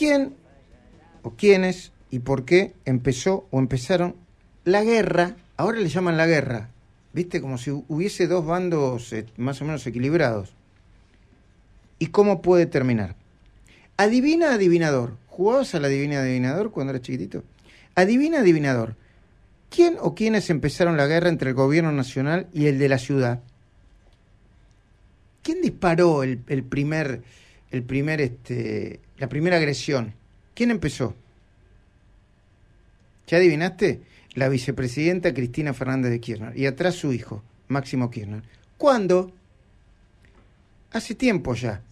quién o quiénes y por qué empezó o empezaron la guerra, ahora le llaman la guerra, ¿viste? Como si hubiese dos bandos eh, más o menos equilibrados. ¿Y cómo puede terminar? Adivina adivinador. ¿Jugabas a la adivina adivinador cuando eras chiquitito? Adivina adivinador. ¿Quién o quiénes empezaron la guerra entre el gobierno nacional y el de la ciudad? ¿Quién disparó el, primer, el primer este, la primera agresión. ¿Quién empezó? ¿Ya adivinaste? La vicepresidenta Cristina Fernández de Kirchner y atrás su hijo, Máximo Kirchner. ¿Cuándo? Hace tiempo ya,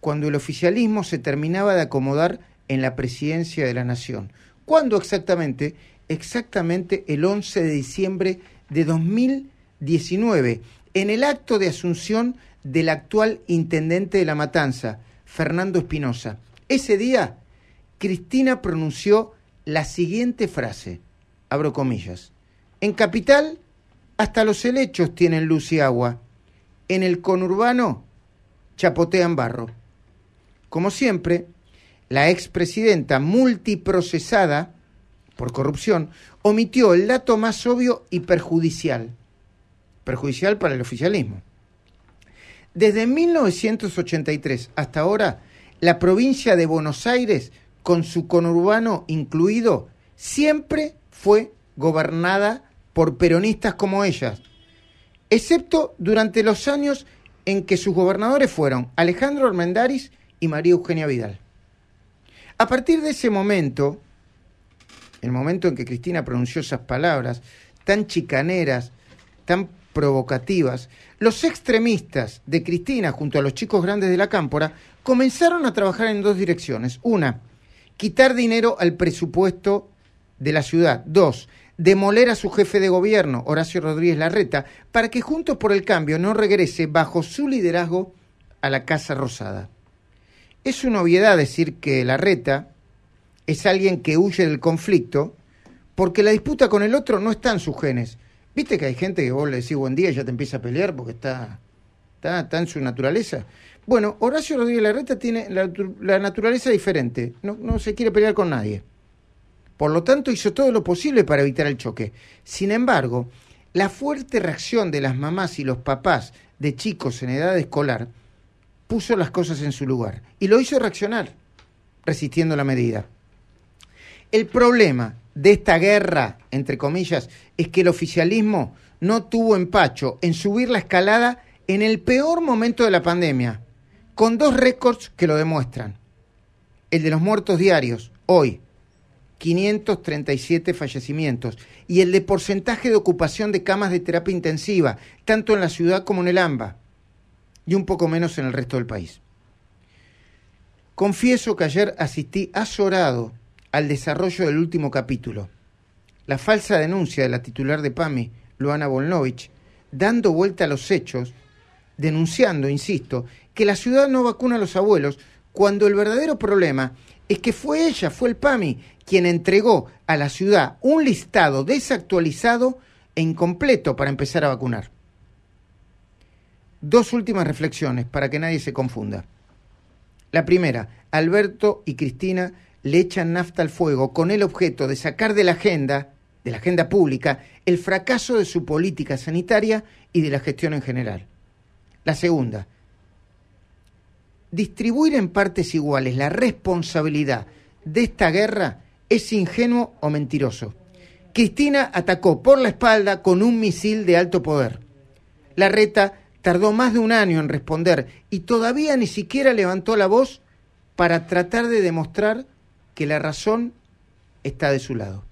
cuando el oficialismo se terminaba de acomodar en la presidencia de la nación. ¿Cuándo exactamente? Exactamente el 11 de diciembre de 2019, en el acto de asunción del actual intendente de La Matanza, Fernando Espinosa. Ese día, Cristina pronunció la siguiente frase, abro comillas, en capital hasta los helechos tienen luz y agua, en el conurbano chapotean barro. Como siempre, la expresidenta multiprocesada por corrupción omitió el dato más obvio y perjudicial, perjudicial para el oficialismo. Desde 1983 hasta ahora, la provincia de Buenos Aires, con su conurbano incluido, siempre fue gobernada por peronistas como ellas, excepto durante los años en que sus gobernadores fueron Alejandro Ormendaris y María Eugenia Vidal. A partir de ese momento, el momento en que Cristina pronunció esas palabras tan chicaneras, tan provocativas, los extremistas de Cristina junto a los chicos grandes de la Cámpora comenzaron a trabajar en dos direcciones. Una, quitar dinero al presupuesto de la ciudad. Dos, demoler a su jefe de gobierno, Horacio Rodríguez Larreta, para que Juntos por el Cambio no regrese bajo su liderazgo a la Casa Rosada. Es una obviedad decir que Larreta es alguien que huye del conflicto porque la disputa con el otro no está en sus genes. Viste que hay gente que vos le decís buen día y ya te empieza a pelear porque está, está, en su naturaleza. Bueno, Horacio Rodríguez Larreta tiene la, naturaleza diferente, no se quiere pelear con nadie. Por lo tanto, hizo todo lo posible para evitar el choque. Sin embargo, la fuerte reacción de las mamás y los papás de chicos en edad escolar puso las cosas en su lugar y lo hizo reaccionar, resistiendo la medida. El problema de esta guerra, entre comillas, es que el oficialismo no tuvo empacho en subir la escalada en el peor momento de la pandemia, con dos récords que lo demuestran. El de los muertos diarios, hoy, 537 fallecimientos, y el de porcentaje de ocupación de camas de terapia intensiva, tanto en la ciudad como en el AMBA, y un poco menos en el resto del país. Confieso que ayer asistí azorado al desarrollo del último capítulo. La falsa denuncia de la titular de PAMI, e, Luana Volnovich, dando vuelta a los hechos, denunciando, insisto, que la ciudad no vacuna a los abuelos cuando el verdadero problema es que fue ella, fue el PAMI, e, quien entregó a la ciudad un listado desactualizado e incompleto para empezar a vacunar. Dos últimas reflexiones para que nadie se confunda. La primera, Alberto y Cristina le echan nafta al fuego con el objeto de sacar de la agenda, de la agenda pública, el fracaso de su política sanitaria y de la gestión en general. La segunda, distribuir en partes iguales la responsabilidad de esta guerra es ingenuo o mentiroso. Cristina atacó por la espalda con un misil de alto poder. La reta tardó más de un año en responder y todavía ni siquiera levantó la voz para tratar de demostrar que la razón está de su lado.